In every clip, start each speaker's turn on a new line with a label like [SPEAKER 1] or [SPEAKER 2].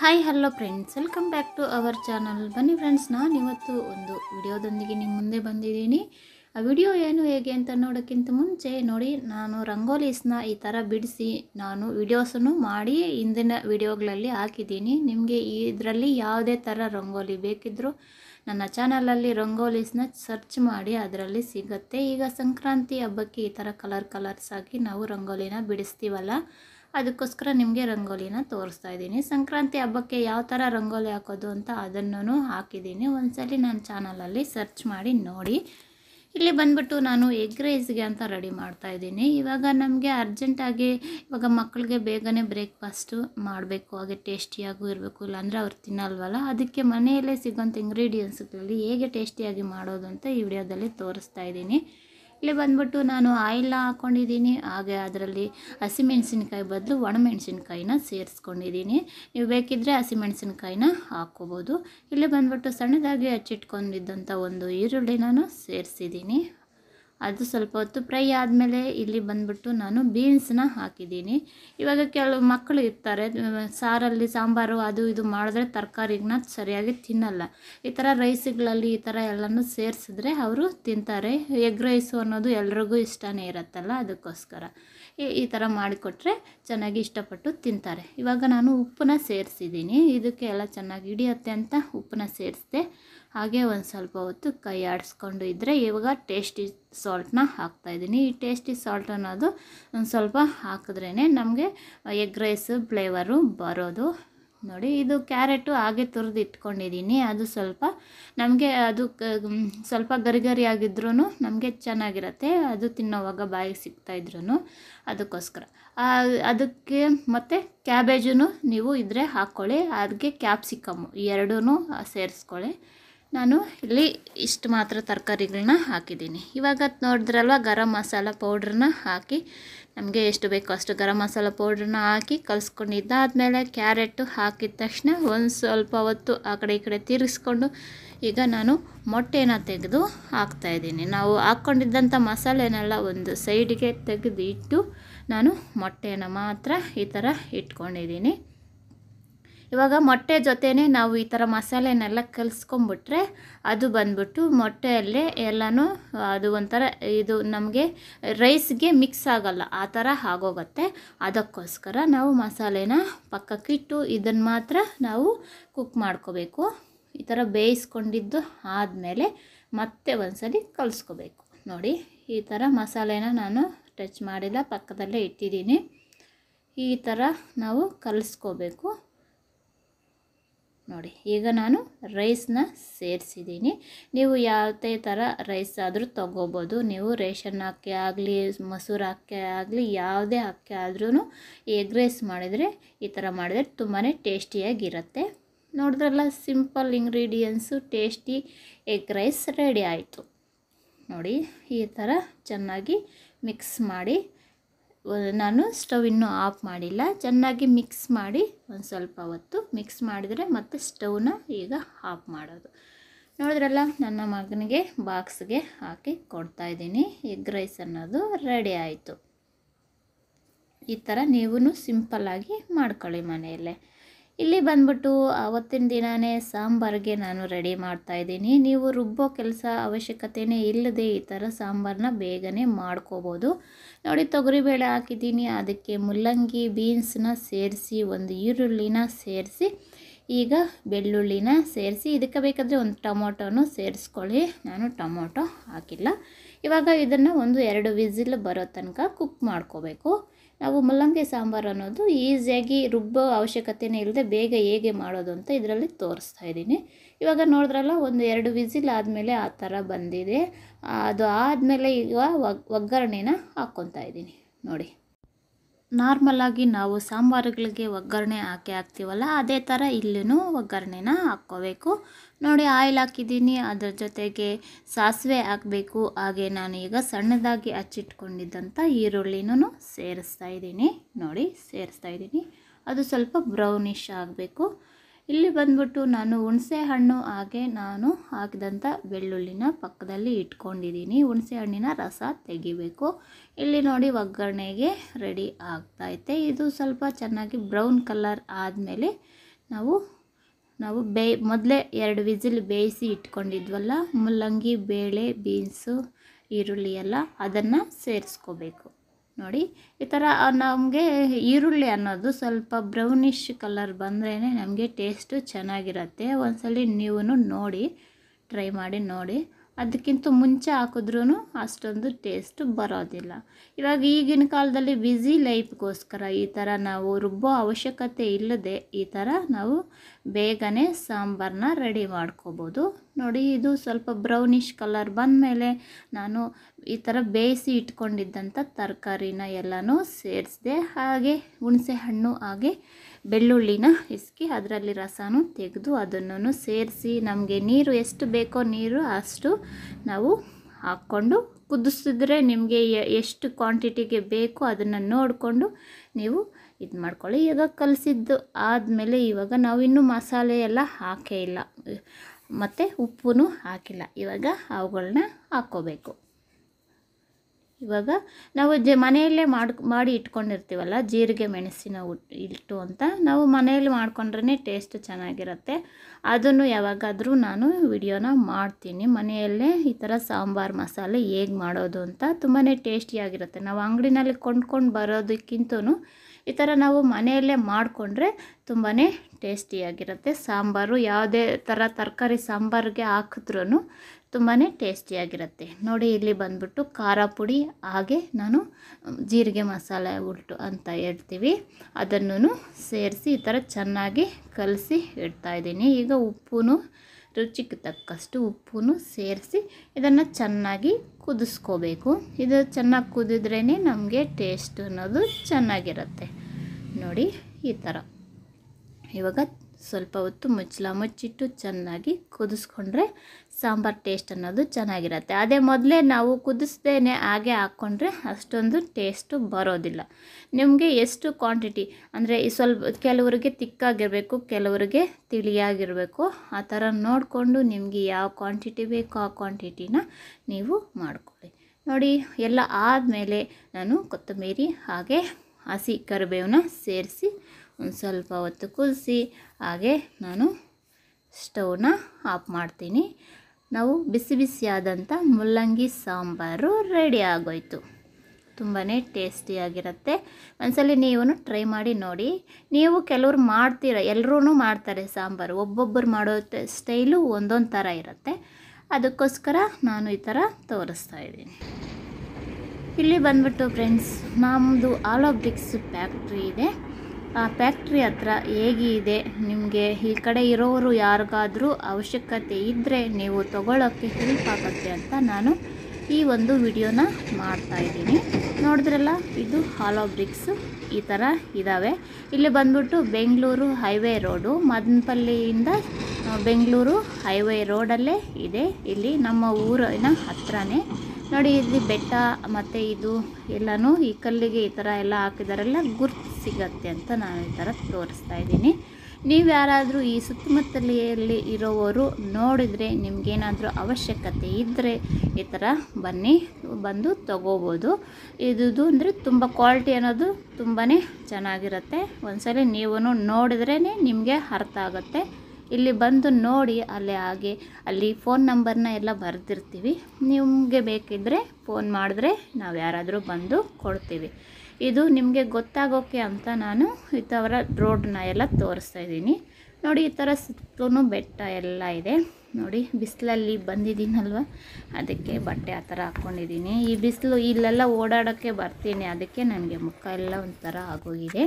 [SPEAKER 1] hi hello friends welcome back to our channel ಬನ್ನಿ friends ನಾನು ಇವತ್ತು ಒಂದು ವಿಡಿಯೋದೊಂದಿಗೆ ನಿಮ್ಮ ಮುಂದೆ ಬಂದಿದ್ದೀನಿ ಆ ವಿಡಿಯೋ ಏನು ಹೇಗೆ ಅಂತ ನೋಡೋಕ್ಕಿಂತ ಮುಂಚೆ ನೋಡಿ ನಾನು ರಂಗೋಲೀಸ್ನ ಈ ಥರ ಬಿಡಿಸಿ ನಾನು ವಿಡಿಯೋಸನ್ನು ಮಾಡಿ ಇಂದಿನ ವಿಡಿಯೋಗಳಲ್ಲಿ ಹಾಕಿದ್ದೀನಿ ನಿಮಗೆ ಇದರಲ್ಲಿ ಯಾವುದೇ ಥರ ರಂಗೋಲಿ ಬೇಕಿದ್ದರೂ ನನ್ನ ಚಾನಲಲ್ಲಿ ರಂಗೋಲೀಸ್ನ ಸರ್ಚ್ ಮಾಡಿ ಅದರಲ್ಲಿ ಸಿಗುತ್ತೆ ಈಗ ಸಂಕ್ರಾಂತಿ ಹಬ್ಬಕ್ಕೆ ಈ ಥರ ಕಲರ್ ಕಲರ್ಸ್ ಹಾಕಿ ನಾವು ರಂಗೋಲಿನ ಬಿಡಿಸ್ತೀವಲ್ಲ ಅದಕ್ಕೋಸ್ಕರ ನಿಮಗೆ ರಂಗೋಲಿನ ತೋರಿಸ್ತಾ ಇದ್ದೀನಿ ಸಂಕ್ರಾಂತಿ ಹಬ್ಬಕ್ಕೆ ಯಾವ ಥರ ರಂಗೋಲಿ ಹಾಕೋದು ಅಂತ ಅದನ್ನು ಹಾಕಿದ್ದೀನಿ ಒಂದ್ಸಲಿ ನಾನು ಚಾನಲಲ್ಲಿ ಸರ್ಚ್ ಮಾಡಿ ನೋಡಿ ಇಲ್ಲಿ ಬಂದ್ಬಿಟ್ಟು ನಾನು ಎಗ್ ರೈಸ್ಗೆ ಅಂತ ರೆಡಿ ಮಾಡ್ತಾ ಇದ್ದೀನಿ ಇವಾಗ ನಮಗೆ ಅರ್ಜೆಂಟಾಗಿ ಇವಾಗ ಮಕ್ಕಳಿಗೆ ಬೇಗನೆ ಬ್ರೇಕ್ಫಾಸ್ಟು ಮಾಡಬೇಕು ಹಾಗೆ ಟೇಸ್ಟಿಯಾಗೂ ಇರಬೇಕು ಇಲ್ಲಾಂದರೆ ಅವ್ರು ತಿನ್ನಲ್ವಲ್ಲ ಅದಕ್ಕೆ ಮನೆಯಲ್ಲೇ ಸಿಗೋಂಥ ಇಂಗ್ರೀಡಿಯೆಂಟ್ಸ್ಗಳಲ್ಲಿ ಹೇಗೆ ಟೇಸ್ಟಿಯಾಗಿ ಮಾಡೋದು ಅಂತ ಈ ವಿಡಿಯೋದಲ್ಲಿ ತೋರಿಸ್ತಾ ಇದ್ದೀನಿ ಇಲ್ಲಿ ಬಂದ್ಬಿಟ್ಟು ನಾನು ಆಯಿಲ್ನ ಹಾಕ್ಕೊಂಡಿದ್ದೀನಿ ಹಾಗೆ ಅದರಲ್ಲಿ ಹಸಿಮೆಣಸಿನ್ಕಾಯಿ ಬದಲು ಒಣಮೆಣಸಿನ್ಕಾಯಿನ ಸೇರಿಸ್ಕೊಂಡಿದ್ದೀನಿ ನೀವು ಬೇಕಿದ್ದರೆ ಹಸಿಮೆಣಸಿನ್ಕಾಯಿನ ಹಾಕ್ಕೋಬೋದು ಇಲ್ಲಿ ಬಂದ್ಬಿಟ್ಟು ಸಣ್ಣದಾಗಿ ಹಚ್ಚಿಟ್ಕೊಂಡಿದ್ದಂಥ ಒಂದು ಈರುಳ್ಳಿ ನಾನು ಸೇರಿಸಿದ್ದೀನಿ ಅದು ಸ್ವಲ್ಪ ಹೊತ್ತು ಫ್ರೈ ಆದಮೇಲೆ ಇಲ್ಲಿ ಬಂದ್ಬಿಟ್ಟು ನಾನು ಬೀನ್ಸನ್ನ ಹಾಕಿದ್ದೀನಿ ಇವಾಗ ಕೆಲವು ಮಕ್ಕಳು ಇರ್ತಾರೆ ಸಾರಲ್ಲಿ ಸಾಂಬಾರು ಅದು ಇದು ಮಾಡಿದ್ರೆ ತರಕಾರಿಗನ್ನ ಸರಿಯಾಗಿ ತಿನ್ನಲ್ಲ ಈ ಥರ ರೈಸ್ಗಳಲ್ಲಿ ಈ ಥರ ಎಲ್ಲನೂ ಸೇರಿಸಿದ್ರೆ ಅವರು ತಿಂತಾರೆ ಎಗ್ ರೈಸು ಅನ್ನೋದು ಎಲ್ರಿಗೂ ಇಷ್ಟನೇ ಇರುತ್ತಲ್ಲ ಅದಕ್ಕೋಸ್ಕರ ಈ ಥರ ಮಾಡಿಕೊಟ್ರೆ ಚೆನ್ನಾಗಿ ಇಷ್ಟಪಟ್ಟು ತಿಂತಾರೆ ಇವಾಗ ನಾನು ಉಪ್ಪನ್ನ ಸೇರಿಸಿದ್ದೀನಿ ಇದಕ್ಕೆ ಎಲ್ಲ ಚೆನ್ನಾಗಿ ಹಿಡಿಯತ್ತೆ ಅಂತ ಉಪ್ಪನ್ನ ಸೇರಿಸಿದೆ ಹಾಗೆ ಒಂದು ಸ್ವಲ್ಪ ಹೊತ್ತು ಕೈ ಆಡಿಸ್ಕೊಂಡು ಇದ್ದರೆ ಇವಾಗ ಟೇಸ್ಟಿ ಸಾಲ್ಟನ್ನ ಹಾಕ್ತಾಯಿದ್ದೀನಿ ಈ ಟೇಸ್ಟಿ ಸಾಲ್ಟ್ ಅನ್ನೋದು ಒಂದು ಸ್ವಲ್ಪ ಹಾಕಿದ್ರೇ ನಮಗೆ ಎಗ್ ರೈಸ್ ಫ್ಲೇವರು ಬರೋದು ನೋಡಿ ಇದು ಕ್ಯಾರೆಟು ಹಾಗೆ ತುರಿದು ಇಟ್ಕೊಂಡಿದ್ದೀನಿ ಅದು ಸ್ವಲ್ಪ ನಮಗೆ ಅದು ಸ್ವಲ್ಪ ಗರಿಗರಿ ಆಗಿದ್ರೂ ನಮಗೆ ಚೆನ್ನಾಗಿರತ್ತೆ ಅದು ತಿನ್ನೋವಾಗ ಬಾಯಿಗೆ ಸಿಗ್ತಾಯಿದ್ರು ಅದಕ್ಕೋಸ್ಕರ ಅದಕ್ಕೆ ಮತ್ತು ಕ್ಯಾಬೇಜೂ ನೀವು ಇದ್ರೆ ಹಾಕ್ಕೊಳ್ಳಿ ಅದಕ್ಕೆ ಕ್ಯಾಪ್ಸಿಕಮ್ಮು ಎರಡೂ ಸೇರಿಸ್ಕೊಳ್ಳಿ ನಾನು ಇಲ್ಲಿ ಇಷ್ಟು ಮಾತ್ರ ತರಕಾರಿಗಳನ್ನ ಹಾಕಿದ್ದೀನಿ ಇವಾಗ ನೋಡಿದ್ರಲ್ವ ಗರಂ ಮಸಾಲ ಪೌಡ್ರನ್ನ ಹಾಕಿ ನಮಗೆ ಎಷ್ಟು ಬೇಕೋ ಅಷ್ಟು ಗರಂ ಮಸಾಲ ಪೌಡ್ರನ್ನ ಹಾಕಿ ಕಲಿಸ್ಕೊಂಡಿದ್ದಾದಮೇಲೆ ಕ್ಯಾರೆಟು ಹಾಕಿದ ತಕ್ಷಣ ಒಂದು ಸ್ವಲ್ಪ ಹೊತ್ತು ಆ ಕಡೆ ಈ ಕಡೆ ತಿರುಗಿಸ್ಕೊಂಡು ಈಗ ನಾನು ಮೊಟ್ಟೆನ ತೆಗೆದು ಹಾಕ್ತಾಯಿದ್ದೀನಿ ನಾವು ಹಾಕ್ಕೊಂಡಿದ್ದಂಥ ಮಸಾಲೆನೆಲ್ಲ ಒಂದು ಸೈಡಿಗೆ ತೆಗೆದು ಇಟ್ಟು ನಾನು ಮೊಟ್ಟೆನ ಮಾತ್ರ ಈ ಥರ ಇಟ್ಕೊಂಡಿದ್ದೀನಿ ಇವಾಗ ಮೊಟ್ಟೆ ಜೊತೆಯೇ ನಾವು ಈ ಥರ ಮಸಾಲೆನೆಲ್ಲ ಕಲಿಸ್ಕೊಂಬಿಟ್ರೆ ಅದು ಬಂದ್ಬಿಟ್ಟು ಮೊಟ್ಟೆಯಲ್ಲೇ ಎಲ್ಲನೂ ಅದು ಒಂಥರ ಇದು ನಮಗೆ ರೈಸ್ಗೆ ಮಿಕ್ಸ್ ಆಗೋಲ್ಲ ಆ ಥರ ಆಗೋಗುತ್ತೆ ಅದಕ್ಕೋಸ್ಕರ ನಾವು ಮಸಾಲೆನ ಪಕ್ಕಕ್ಕಿಟ್ಟು ಇದನ್ನು ಮಾತ್ರ ನಾವು ಕುಕ್ ಮಾಡ್ಕೋಬೇಕು ಈ ಥರ ಬೇಯಿಸ್ಕೊಂಡಿದ್ದು ಆದಮೇಲೆ ಮತ್ತೆ ಒಂದ್ಸಲಿ ಕಲಿಸ್ಕೋಬೇಕು ನೋಡಿ ಈ ಥರ ಮಸಾಲೆನ ನಾನು ಟಚ್ ಮಾಡಿಲ್ಲ ಪಕ್ಕದಲ್ಲೇ ಇಟ್ಟಿದ್ದೀನಿ ಈ ಥರ ನಾವು ಕಲಿಸ್ಕೋಬೇಕು ನೋಡಿ ಈಗ ನಾನು ರೈಸ್ನ ಸೇರಿಸಿದ್ದೀನಿ ನೀವು ಯಾವುದೇ ಥರ ರೈಸ್ ಆದರೂ ತೊಗೋಬೋದು ನೀವು ರೇಷನ್ ಹಾಕಿ ಆಗಲಿ ಮೊಸರು ಹಾಕಿ ಆಗಲಿ ಯಾವುದೇ ಹಾಕಿ ಆದ್ರೂ ಎಗ್ ರೈಸ್ ಮಾಡಿದರೆ ಈ ಥರ ಮಾಡಿದರೆ ತುಂಬಾ ಟೇಸ್ಟಿಯಾಗಿರುತ್ತೆ ನೋಡಿದ್ರಲ್ಲ simple ingredients tasty egg rice ready ಆಯಿತು ನೋಡಿ ಈ ಥರ ಚೆನ್ನಾಗಿ ಮಿಕ್ಸ್ ಮಾಡಿ ನಾನು ಸ್ಟವ್ ಇನ್ನೂ ಆಫ್ ಮಾಡಿಲ್ಲ ಚೆನ್ನಾಗಿ ಮಿಕ್ಸ್ ಮಾಡಿ ಒಂದು ಸ್ವಲ್ಪ ಹೊತ್ತು ಮಿಕ್ಸ್ ಮಾಡಿದರೆ ಮತ್ತೆ ಸ್ಟವ್ನ ಈಗ ಆಫ್ ಮಾಡೋದು ನೋಡಿದ್ರಲ್ಲ ನನ್ನ ಮಗನಿಗೆ ಬಾಕ್ಸ್ಗೆ ಹಾಕಿ ಕೊಡ್ತಾಯಿದ್ದೀನಿ ಎಗ್ ರೈಸ್ ಅನ್ನೋದು ರೆಡಿ ಆಯಿತು ಈ ಥರ ನೀವು ಸಿಂಪಲ್ಲಾಗಿ ಮಾಡ್ಕೊಳ್ಳಿ ಮನೆಯಲ್ಲೇ ಇಲ್ಲಿ ಬಂದ್ಬಿಟ್ಟು ಆವತ್ತಿನ ದಿನವೇ ಸಾಂಬಾರಿಗೆ ನಾನು ರೆಡಿ ಮಾಡ್ತಾಯಿದ್ದೀನಿ ನೀವು ರುಬ್ಬೋ ಕೆಲಸ ಅವಶ್ಯಕತೆಯೇ ಇಲ್ಲದೆ ಈ ಥರ ಸಾಂಬಾರನ್ನ ಬೇಗನೆ ಮಾಡ್ಕೋಬೋದು ನೋಡಿ ತೊಗರಿಬೇಳೆ ಹಾಕಿದ್ದೀನಿ ಅದಕ್ಕೆ ಮುಲ್ಲಂಗಿ ಬೀನ್ಸ್ನ ಸೇರಿಸಿ ಒಂದು ಈರುಳ್ಳಿನ ಸೇರಿಸಿ ಈಗ ಬೆಳ್ಳುಳ್ಳಿನ ಸೇರಿಸಿ ಇದಕ್ಕೆ ಬೇಕಾದರೆ ಒಂದು ಟೊಮೊಟೊನು ಸೇರಿಸ್ಕೊಳ್ಳಿ ನಾನು ಟೊಮೊಟೊ ಹಾಕಿಲ್ಲ ಇವಾಗ ಇದನ್ನು ಒಂದು ಎರಡು ವಿಸಿಲ್ ಬರೋ ತನಕ ಕುಕ್ ಮಾಡ್ಕೋಬೇಕು ನಾವು ಮುಲ್ಲಂಗಿ ಸಾಂಬಾರು ಅನ್ನೋದು ಈಸಿಯಾಗಿ ರುಬ್ಬೋ ಅವಶ್ಯಕತೆಯೇ ಇಲ್ಲದೆ ಬೇಗ ಹೇಗೆ ಮಾಡೋದು ಅಂತ ಇದರಲ್ಲಿ ತೋರಿಸ್ತಾ ಇದ್ದೀನಿ ಇವಾಗ ನೋಡಿದ್ರಲ್ಲ ಒಂದು ಎರಡು ವಿಸಿಲ್ ಆದಮೇಲೆ ಆ ಥರ ಬಂದಿದೆ ಅದು ಆದಮೇಲೆ ಈಗ ಒಗ್ಗರಣೆನ ಹಾಕ್ಕೊತಾ ಇದ್ದೀನಿ ನೋಡಿ ನಾರ್ಮಲಾಗಿ ನಾವು ಸಾಂಬಾರುಗಳಿಗೆ ಒಗ್ಗರಣೆ ಹಾಕಿ ಹಾಕ್ತೀವಲ್ಲ ಅದೇ ಥರ ಇಲ್ಲೂ ಒಗ್ಗರಣೆನ ಹಾಕ್ಕೋಬೇಕು ನೋಡಿ ಆಯಿಲ್ ಹಾಕಿದ್ದೀನಿ ಅದರ ಜೊತೆಗೆ ಸಾಸಿವೆ ಹಾಕಬೇಕು ಹಾಗೆ ನಾನು ಈಗ ಸಣ್ಣದಾಗಿ ಹಚ್ಚಿಟ್ಕೊಂಡಿದ್ದಂಥ ಈರುಳ್ಳಿನೂ ಸೇರಿಸ್ತಾ ಇದ್ದೀನಿ ನೋಡಿ ಸೇರಿಸ್ತಾ ಇದ್ದೀನಿ ಅದು ಸ್ವಲ್ಪ ಬ್ರೌನಿಶ್ ಆಗಬೇಕು ಇಲ್ಲಿ ಬಂದ್ಬಿಟ್ಟು ನಾನು ಹುಣಸೆ ಹಣ್ಣು ಹಾಗೆ ನಾನು ಹಾಕಿದಂಥ ಬೆಳ್ಳುಳ್ಳಿನ ಪಕ್ಕದಲ್ಲಿ ಇಟ್ಕೊಂಡಿದ್ದೀನಿ ಹುಣಸೆ ಹಣ್ಣಿನ ರಸ ತೆಗಿಬೇಕು ಇಲ್ಲಿ ನೋಡಿ ಒಗ್ಗರಣೆಗೆ ರೆಡಿ ಆಗ್ತೈತೆ ಇದು ಸ್ವಲ್ಪ ಚೆನ್ನಾಗಿ ಬ್ರೌನ್ ಕಲರ್ ಆದಮೇಲೆ ನಾವು ನಾವು ಬೇ ಮೊದಲೇ ಎರಡು ವಿಝಿಲ್ ಬೇಯಿಸಿ ಇಟ್ಕೊಂಡಿದ್ವಲ್ಲ ಮುಲ್ಲಂಗಿ ಬೇಳೆ ಬೀನ್ಸು ಈರುಳ್ಳಿ ಎಲ್ಲ ಅದನ್ನು ಸೇರಿಸ್ಕೋಬೇಕು ನೋಡಿ ಈ ಥರ ನಮಗೆ ಈರುಳ್ಳಿ ಅನ್ನೋದು ಸ್ವಲ್ಪ ಬ್ರೌನಿಷ್ ಕಲರ್ ಬಂದ್ರೇ ನಮಗೆ ಟೇಸ್ಟು ಚೆನ್ನಾಗಿರತ್ತೆ ಒಂದ್ಸಲಿ ನೀವು ನೋಡಿ ಟ್ರೈ ಮಾಡಿ ನೋಡಿ ಅದಕ್ಕಿಂತ ಮುಂಚೆ ಹಾಕಿದ್ರೂ ಅಷ್ಟೊಂದು ಟೇಸ್ಟ್ ಬರೋದಿಲ್ಲ ಇವಾಗ ಈಗಿನ ಕಾಲದಲ್ಲಿ ಬ್ಯುಸಿ ಲೈಫ್ಗೋಸ್ಕರ ಈ ಥರ ನಾವು ರುಬ್ಬೋ ಅವಶ್ಯಕತೆ ಇಲ್ಲದೆ ಈ ಥರ ನಾವು ಬೇಗನೆ ಸಾಂಬಾರನ್ನ ರೆಡಿ ಮಾಡ್ಕೋಬೋದು ನೋಡಿ ಇದು ಸ್ವಲ್ಪ ಬ್ರೌನಿಷ್ ಕಲರ್ ಬಂದಮೇಲೆ ನಾನು ಈ ಥರ ಬೇಯಿಸಿ ಇಟ್ಕೊಂಡಿದ್ದಂಥ ತರಕಾರಿನ ಎಲ್ಲನೂ ಸೇರಿಸಿದೆ ಹಾಗೆ ಹುಣಸೆ ಹಣ್ಣು ಹಾಗೆ ಬೆಳ್ಳುಳ್ಳಿನ ಇಸ್ಕಿ ಅದರಲ್ಲಿ ರಸನೂ ತೆಗೆದು ಅದನ್ನು ಸೇರಿಸಿ ನಮಗೆ ನೀರು ಎಷ್ಟು ಬೇಕೋ ನೀರು ಅಷ್ಟು ನಾವು ಹಾಕ್ಕೊಂಡು ಕುದಿಸಿದ್ರೆ ನಿಮಗೆ ಎಷ್ಟು ಕ್ವಾಂಟಿಟಿಗೆ ಬೇಕೋ ಅದನ್ನು ನೋಡಿಕೊಂಡು ನೀವು ಇದು ಮಾಡ್ಕೊಳ್ಳಿ ಈಗ ಕಲಸಿದ್ದು ಆದಮೇಲೆ ಇವಾಗ ನಾವು ಇನ್ನೂ ಮಸಾಲೆ ಎಲ್ಲ ಹಾಕೇ ಇಲ್ಲ ಮತ್ತು ಉಪ್ಪು ಹಾಕಿಲ್ಲ ಇವಾಗ ಅವುಗಳನ್ನ ಹಾಕ್ಕೋಬೇಕು ಇವಾಗ ನಾವು ಜ ಮನೆಯಲ್ಲೇ ಮಾಡಿ ಮಾಡಿ ಇಟ್ಕೊಂಡಿರ್ತೀವಲ್ಲ ಜೀರಿಗೆ ಮೆಣಸಿನ ಇಟ್ಟು ಅಂತ ನಾವು ಮನೆಯಲ್ಲಿ ಮಾಡ್ಕೊಂಡ್ರೇ ಟೇಸ್ಟ್ ಚೆನ್ನಾಗಿರುತ್ತೆ ಅದನ್ನು ಯಾವಾಗಾದರೂ ನಾನು ವಿಡಿಯೋನ ಮಾಡ್ತೀನಿ ಮನೆಯಲ್ಲೇ ಈ ಥರ ಸಾಂಬಾರು ಮಸಾಲೆ ಹೇಗೆ ಮಾಡೋದು ಅಂತ ತುಂಬಾ ಟೇಸ್ಟಿಯಾಗಿರುತ್ತೆ ನಾವು ಅಂಗಡಿನಲ್ಲಿ ಕೊಂಡ್ಕೊಂಡು ಬರೋದಕ್ಕಿಂತ ಈ ಥರ ನಾವು ಮನೆಯಲ್ಲೇ ಮಾಡಿಕೊಂಡ್ರೆ ತುಂಬಾ ಟೇಸ್ಟಿಯಾಗಿರುತ್ತೆ ಸಾಂಬಾರು ಯಾವುದೇ ಥರ ತರಕಾರಿ ಸಾಂಬಾರಿಗೆ ಹಾಕಿದ್ರೂ ತುಂಬಾ ಟೇಸ್ಟಿಯಾಗಿರುತ್ತೆ ನೋಡಿ ಇಲ್ಲಿ ಬಂದ್ಬಿಟ್ಟು ಖಾರ ಪುಡಿ ಹಾಗೆ ನಾನು ಜೀರಿಗೆ ಮಸಾಲೆ ಉಲ್ಟು ಅಂತ ಹೇಳ್ತೀವಿ ಅದನ್ನು ಸೇರಿಸಿ ಈ ಥರ ಚೆನ್ನಾಗಿ ಕಲಸಿ ಇಡ್ತಾಯಿದ್ದೀನಿ ಈಗ ಉಪ್ಪು ರುಚಿಗೆ ತಕ್ಕಷ್ಟು ಉಪ್ಪು ಸೇರಿಸಿ ಇದನ್ನು ಚೆನ್ನಾಗಿ ಕುದಿಸ್ಕೋಬೇಕು ಇದು ಚೆನ್ನಾಗಿ ಕುದಿದ್ರೇ ನಮಗೆ ಟೇಸ್ಟ್ ಅನ್ನೋದು ಚೆನ್ನಾಗಿರುತ್ತೆ ನೋಡಿ ಈ ಥರ ಇವಾಗ ಸ್ವಲ್ಪ ಹೊತ್ತು ಮುಚ್ಚಲ ಮುಚ್ಚಿಟ್ಟು ಚೆನ್ನಾಗಿ ಕುದಿಸ್ಕೊಂಡ್ರೆ ಸಾಂಬಾರು ಟೇಸ್ಟ್ ಅನ್ನೋದು ಚೆನ್ನಾಗಿರುತ್ತೆ ಅದೇ ಮೊದಲೇ ನಾವು ಕುದಿಸ್ದೇ ಹಾಗೆ ಹಾಕ್ಕೊಂಡ್ರೆ ಅಷ್ಟೊಂದು ಟೇಸ್ಟು ಬರೋದಿಲ್ಲ ನಿಮಗೆ ಎಷ್ಟು ಕ್ವಾಂಟಿಟಿ ಅಂದರೆ ಸ್ವಲ್ಪ ಕೆಲವರಿಗೆ ತಿಕ್ಕಾಗಿರಬೇಕು ಕೆಲವರಿಗೆ ತಿಳಿಯಾಗಿರಬೇಕು ಆ ಥರ ನೋಡಿಕೊಂಡು ನಿಮಗೆ ಯಾವ ಕ್ವಾಂಟಿಟಿ ಬೇಕೋ ಆ ಕ್ವಾಂಟಿಟಿನ ನೀವು ಮಾಡಿಕೊಳ್ಳಿ ನೋಡಿ ಎಲ್ಲ ಆದಮೇಲೆ ನಾನು ಕೊತ್ತಂಬರಿ ಹಾಗೆ ಹಸಿ ಕರಿಬೇವನ್ನ ಸೇರಿಸಿ ಒಂದು ಸ್ವಲ್ಪ ಹೊತ್ತು ಕುದಿಸಿ ಹಾಗೆ ನಾನು ಸ್ಟವ್ನ ಆಫ್ ಮಾಡ್ತೀನಿ ನಾವು ಬಿಸಿ ಬಿಸಿಯಾದಂಥ ಮುಲ್ಲಂಗಿ ಸಾಂಬಾರು ರೆಡಿ ಆಗೋಯ್ತು ತುಂಬಾ ಟೇಸ್ಟಿಯಾಗಿರುತ್ತೆ ಒಂದ್ಸಲಿ ನೀವು ಟ್ರೈ ಮಾಡಿ ನೋಡಿ ನೀವು ಕೆಲವ್ರು ಮಾಡ್ತೀರ ಎಲ್ಲರೂ ಮಾಡ್ತಾರೆ ಸಾಂಬಾರು ಒಬ್ಬೊಬ್ಬರು ಮಾಡೋ ಸ್ಟೈಲು ಒಂದೊಂದು ಥರ ಇರುತ್ತೆ ಅದಕ್ಕೋಸ್ಕರ ನಾನು ಈ ಥರ ತೋರಿಸ್ತಾ ಇದ್ದೀನಿ ಇಲ್ಲಿ ಬಂದ್ಬಿಟ್ಟು ಫ್ರೆಂಡ್ಸ್ ನಮ್ಮದು ಆಲೋ ಬ್ರಿಕ್ಸ್ ಫ್ಯಾಕ್ಟ್ರಿ ಇದೆ ಆ ಫ್ಯಾಕ್ಟ್ರಿ ಹತ್ರ ಇದೆ ನಿಮಗೆ ಈ ಕಡೆ ಇರೋರು ಯಾರಿಗಾದರೂ ಅವಶ್ಯಕತೆ ಇದ್ದರೆ ನೀವು ತಗೊಳ್ಳೋಕ್ಕೆ ಹೆಲ್ಪ್ ಆಗುತ್ತೆ ಅಂತ ನಾನು ಈ ಒಂದು ವಿಡಿಯೋನ ಮಾಡ್ತಾಯಿದ್ದೀನಿ ನೋಡಿದ್ರಲ್ಲ ಇದು ಹಾಲೋ ಬ್ರಿಕ್ಸ್ ಈ ಥರ ಇದ್ದಾವೆ ಇಲ್ಲಿ ಬಂದ್ಬಿಟ್ಟು ಬೆಂಗಳೂರು ಹೈವೇ ರೋಡು ಮದನಪಲ್ಲಿಯಿಂದ ಬೆಂಗಳೂರು ಹೈವೇ ರೋಡಲ್ಲೇ ಇದೆ ಇಲ್ಲಿ ನಮ್ಮ ಊರಿನ ಹತ್ರನೇ ನೋಡಿ ಇಲ್ಲಿ ಬೆಟ್ಟ ಮತ್ತು ಇದು ಎಲ್ಲನೂ ಈ ಕಲ್ಲಿಗೆ ಈ ಥರ ಎಲ್ಲ ಹಾಕಿದಾರೆಲ್ಲ ಗುರ್ತು ಸಿಗತ್ತೆ ಅಂತ ನಾನು ಈ ಥರ ತೋರಿಸ್ತಾ ಇದ್ದೀನಿ ನೀವು ಯಾರಾದರೂ ಈ ಸುತ್ತಮುತ್ತಲಿಯಲ್ಲಿ ಇರೋವರು ನೋಡಿದರೆ ನಿಮಗೇನಾದರೂ ಅವಶ್ಯಕತೆ ಇದ್ದರೆ ಈ ಥರ ಬನ್ನಿ ಬಂದು ತಗೋಬೋದು ಇದ್ದು ಅಂದರೆ ತುಂಬ ಕ್ವಾಲಿಟಿ ಅನ್ನೋದು ತುಂಬಾ ಚೆನ್ನಾಗಿರುತ್ತೆ ಒಂದ್ಸಲ ನೀವು ನೋಡಿದ್ರೇ ನಿಮಗೆ ಅರ್ಥ ಆಗುತ್ತೆ ಇಲ್ಲಿ ಬಂದು ನೋಡಿ ಅಲ್ಲಿ ಹಾಗೆ ಅಲ್ಲಿ ಫೋನ್ ನಂಬರ್ನ ಎಲ್ಲ ಬರೆದಿರ್ತೀವಿ ನಿಮಗೆ ಬೇಕಿದ್ದರೆ ಫೋನ್ ಮಾಡಿದ್ರೆ ನಾವು ಯಾರಾದರೂ ಬಂದು ಕೊಡ್ತೀವಿ ಇದು ನಿಮಗೆ ಗೊತ್ತಾಗೋಕ್ಕೆ ಅಂತ ನಾನು ಈ ಥರ ರೋಡನ್ನ ಎಲ್ಲ ತೋರಿಸ್ತಾ ಇದ್ದೀನಿ ನೋಡಿ ಈ ಥರ ಸುತ್ತಲೂ ಬೆಟ್ಟ ಎಲ್ಲ ಇದೆ ನೋಡಿ ಬಿಸಿಲಲ್ಲಿ ಬಂದಿದ್ದೀನಲ್ವ ಅದಕ್ಕೆ ಬಟ್ಟೆ ಆ ಥರ ಹಾಕ್ಕೊಂಡಿದ್ದೀನಿ ಈ ಬಿಸಿಲು ಇಲ್ಲೆಲ್ಲ ಓಡಾಡೋಕ್ಕೆ ಬರ್ತೀನಿ ಅದಕ್ಕೆ ನನಗೆ ಮುಖ ಎಲ್ಲ ಒಂಥರ ಆಗೋಗಿದೆ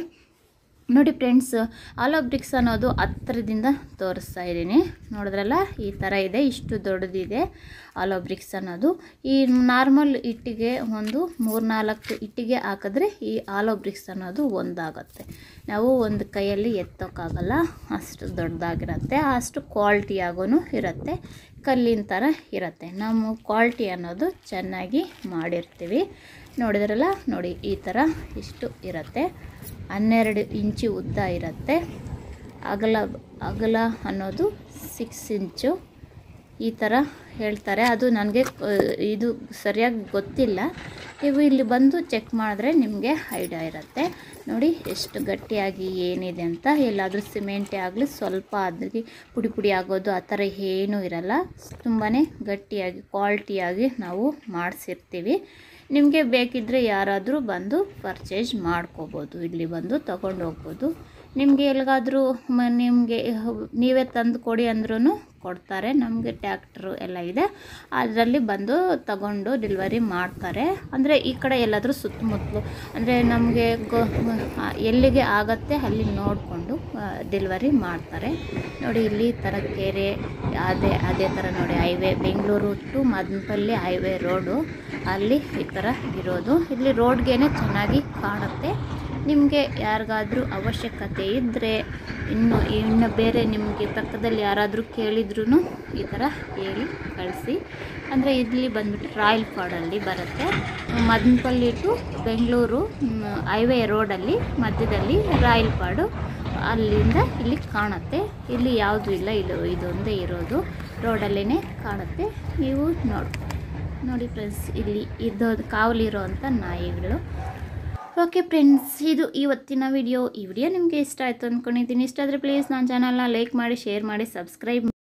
[SPEAKER 1] ನೋಡಿ ಫ್ರೆಂಡ್ಸ್ ಆಲೋ ಬ್ರಿಕ್ಸ್ ಅನ್ನೋದು ಹತ್ತಿರದಿಂದ ತೋರಿಸ್ತಾ ಇದ್ದೀನಿ ನೋಡಿದ್ರಲ್ಲ ಈ ಥರ ಇದೆ ಇಷ್ಟು ದೊಡ್ಡದಿದೆ ಆಲೋ ಬ್ರಿಕ್ಸ್ ಅನ್ನೋದು ಈ ನಾರ್ಮಲ್ ಇಟ್ಟಿಗೆ ಒಂದು ಮೂರ್ನಾಲ್ಕು ಇಟ್ಟಿಗೆ ಹಾಕಿದ್ರೆ ಈ ಆಲೋ ಬ್ರಿಕ್ಸ್ ಅನ್ನೋದು ಒಂದಾಗುತ್ತೆ ನಾವು ಒಂದು ಕೈಯಲ್ಲಿ ಎತ್ತೋಕ್ಕಾಗಲ್ಲ ಅಷ್ಟು ದೊಡ್ಡದಾಗಿರುತ್ತೆ ಅಷ್ಟು ಆಗೋನು ಇರುತ್ತೆ ಕಲ್ಲಿನ ಥರ ಇರುತ್ತೆ ನಾವು ಕ್ವಾಲಿಟಿ ಅನ್ನೋದು ಚೆನ್ನಾಗಿ ಮಾಡಿರ್ತೀವಿ ನೋಡಿದ್ರಲ್ಲ ನೋಡಿ ಈ ಥರ ಇಷ್ಟು ಇರುತ್ತೆ ಹನ್ನೆರಡು ಇಂಚು ಉದ್ದ ಇರುತ್ತೆ ಅಗಲ ಅಗಲ ಅನ್ನೋದು ಸಿಕ್ಸ್ ಇಂಚು ಈ ಥರ ಹೇಳ್ತಾರೆ ಅದು ನನಗೆ ಇದು ಸರಿಯಾಗಿ ಗೊತ್ತಿಲ್ಲ ನೀವು ಇಲ್ಲಿ ಬಂದು ಚೆಕ್ ಮಾಡಿದ್ರೆ ನಿಮಗೆ ಐಡಿಯಾ ಇರುತ್ತೆ ನೋಡಿ ಎಷ್ಟು ಗಟ್ಟಿಯಾಗಿ ಏನಿದೆ ಅಂತ ಎಲ್ಲಾದರೂ ಸಿಮೆಂಟೇ ಆಗಲಿ ಸ್ವಲ್ಪ ಅದಕ್ಕೆ ಪುಡಿ ಪುಡಿ ಆಗೋದು ಆ ಥರ ಏನೂ ಇರಲ್ಲ ತುಂಬಾ ಗಟ್ಟಿಯಾಗಿ ಕ್ವಾಲಿಟಿಯಾಗಿ ನಾವು ಮಾಡಿಸಿರ್ತೀವಿ ನಿಮಗೆ ಬೇಕಿದ್ದರೆ ಯಾರಾದರೂ ಬಂದು ಪರ್ಚೇಸ್ ಮಾಡ್ಕೋಬೋದು ಇಲ್ಲಿ ಬಂದು ತಗೊಂಡು ಹೋಗ್ಬೋದು ನಿಮಗೆ ಎಲ್ಲಿಗಾದ್ರೂ ನಿಮಗೆ ನೀವೇ ತಂದು ಕೊಡಿ ಅಂದ್ರೂ ಕೊಡ್ತಾರೆ ನಮಗೆ ಟ್ಯಾಕ್ಟ್ರು ಎಲ್ಲ ಇದೆ ಅದರಲ್ಲಿ ಬಂದು ತಗೊಂಡು ಡೆಲಿವರಿ ಮಾಡ್ತಾರೆ ಅಂದರೆ ಈ ಕಡೆ ಎಲ್ಲಾದರೂ ಸುತ್ತಮುತ್ತಲು ಅಂದರೆ ನಮಗೆ ಎಲ್ಲಿಗೆ ಆಗತ್ತೆ ಅಲ್ಲಿ ನೋಡಿಕೊಂಡು ಡೆಲಿವರಿ ಮಾಡ್ತಾರೆ ನೋಡಿ ಇಲ್ಲಿ ಥರ ಕೆರೆ ಅದೇ ಅದೇ ಥರ ನೋಡಿ highway Bengaluru to Madanapalle highway road ಅಲ್ಲಿ ಈ ಥರ ಇರೋದು ಇಲ್ಲಿ ರೋಡ್ಗೇ ಚೆನ್ನಾಗಿ ಕಾಣುತ್ತೆ ನಿಮಗೆ ಯಾರಿಗಾದರೂ ಅವಶ್ಯಕತೆ ಇದ್ದರೆ ಇನ್ನು ಇನ್ನು ಬೇರೆ ನಿಮಗೆ ಪಕ್ಕದಲ್ಲಿ ಯಾರಾದರೂ ಕೇಳಿದ್ರೂ ಈ ಥರ ಹೇಳಿ ಕಳಿಸಿ ಅಂದರೆ ಇಲ್ಲಿ ಬಂದುಬಿಟ್ಟು ರಾಯಲ್ ಫಾಡಲ್ಲಿ ಬರುತ್ತೆ ಮದನಪಲ್ಲಿ ಟು ಬೆಂಗಳೂರು ಹೈವೇ ರೋಡಲ್ಲಿ ಮಧ್ಯದಲ್ಲಿ ರಾಯಲ್ ಫಾಡು ಅಲ್ಲಿಂದ ಇಲ್ಲಿ ಕಾಣುತ್ತೆ ಇಲ್ಲಿ ಯಾವುದೂ ಇಲ್ಲ ಇದು ಇದೊಂದೇ ಇರೋದು ರೋಡಲ್ಲೇ ಕಾಣುತ್ತೆ ನೀವು ನೋಡಿ ನೋಡಿ ಫ್ರೆಂಡ್ಸ್ ಇಲ್ಲಿ ಇದ್ದೋದು ಕಾವಲಿರೋ ಅಂಥ ನಾಯಿಗಳು ಓಕೆ ಫ್ರೆಂಡ್ಸ್ ಇದು ಇವತ್ತಿನ ವಿಡಿಯೋ ಈ ವಿಡಿಯೋ ನಿಮಗೆ ಇಷ್ಟ ಆಯಿತು ಅಂದ್ಕೊಂಡಿದ್ದೀನಿ ಇಷ್ಟ ಆದರೆ ಪ್ಲೀಸ್ ನನ್ನ ಚಾನಲ್ನ ಲೈಕ್ ಮಾಡಿ ಶೇರ್ ಮಾಡಿ ಸಬ್ಸ್ಕ್ರೈಬ್